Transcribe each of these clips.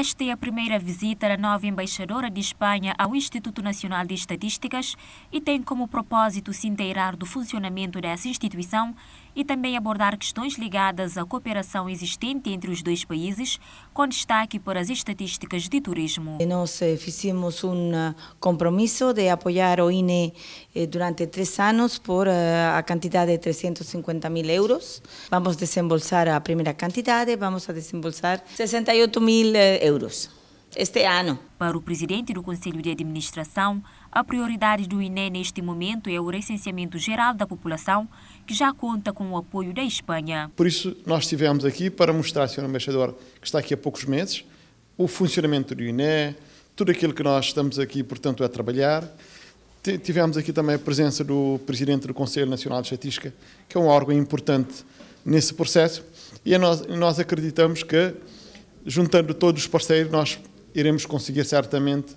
Esta é a primeira visita da nova embaixadora de Espanha ao Instituto Nacional de Estatísticas e tem como propósito se inteirar do funcionamento dessa instituição e também abordar questões ligadas à cooperação existente entre os dois países, com destaque para as estatísticas de turismo. Nós eh, fizemos um eh, compromisso de apoiar o INE eh, durante três anos por a quantidade de 350 mil euros. Vamos desembolsar a primeira quantidade, vamos a desembolsar 68 mil euros este ano. Para o presidente do Conselho de Administração, a prioridade do INE neste momento é o recenseamento geral da população, que já conta com o apoio da Espanha. Por isso, nós estivemos aqui para mostrar, Sr. Embaixador, que está aqui há poucos meses, o funcionamento do INE, tudo aquilo que nós estamos aqui, portanto, a trabalhar. Tivemos aqui também a presença do Presidente do Conselho Nacional de Estatística, que é um órgão importante nesse processo, e é nós acreditamos que juntando todos os parceiros, nós iremos conseguir certamente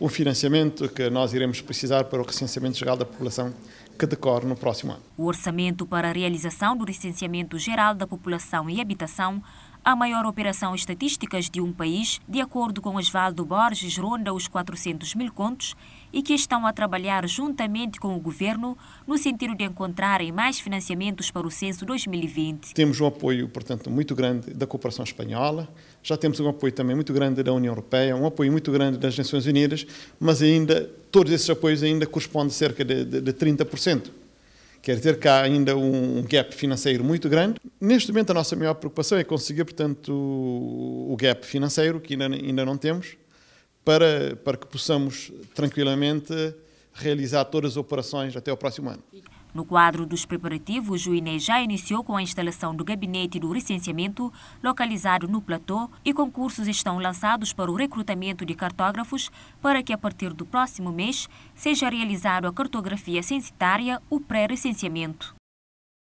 o financiamento que nós iremos precisar para o recenseamento geral da população que decorre no próximo ano. O orçamento para a realização do recenseamento geral da população e habitação a maior operação estatísticas de um país, de acordo com Osvaldo Borges, ronda os 400 mil contos e que estão a trabalhar juntamente com o governo no sentido de encontrarem mais financiamentos para o censo 2020. Temos um apoio, portanto, muito grande da cooperação espanhola, já temos um apoio também muito grande da União Europeia, um apoio muito grande das Nações Unidas, mas ainda todos esses apoios ainda correspondem a cerca de, de, de 30%. Quer dizer que há ainda um gap financeiro muito grande. Neste momento, a nossa maior preocupação é conseguir, portanto, o gap financeiro, que ainda, ainda não temos, para, para que possamos tranquilamente realizar todas as operações até o próximo ano. No quadro dos preparativos, o INE já iniciou com a instalação do gabinete do recenseamento localizado no platô, e concursos estão lançados para o recrutamento de cartógrafos, para que a partir do próximo mês seja realizado a cartografia censitária, o pré recenseamento